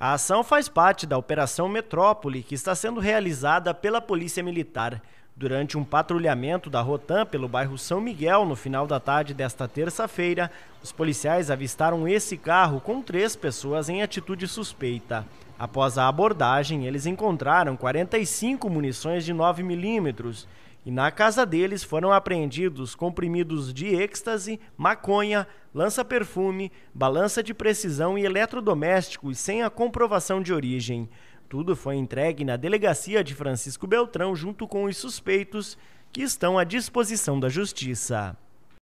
A ação faz parte da Operação Metrópole, que está sendo realizada pela Polícia Militar Durante um patrulhamento da Rotan pelo bairro São Miguel no final da tarde desta terça-feira, os policiais avistaram esse carro com três pessoas em atitude suspeita. Após a abordagem, eles encontraram 45 munições de 9 milímetros e na casa deles foram apreendidos comprimidos de êxtase, maconha, lança-perfume, balança de precisão e eletrodomésticos sem a comprovação de origem. Tudo foi entregue na delegacia de Francisco Beltrão junto com os suspeitos que estão à disposição da justiça.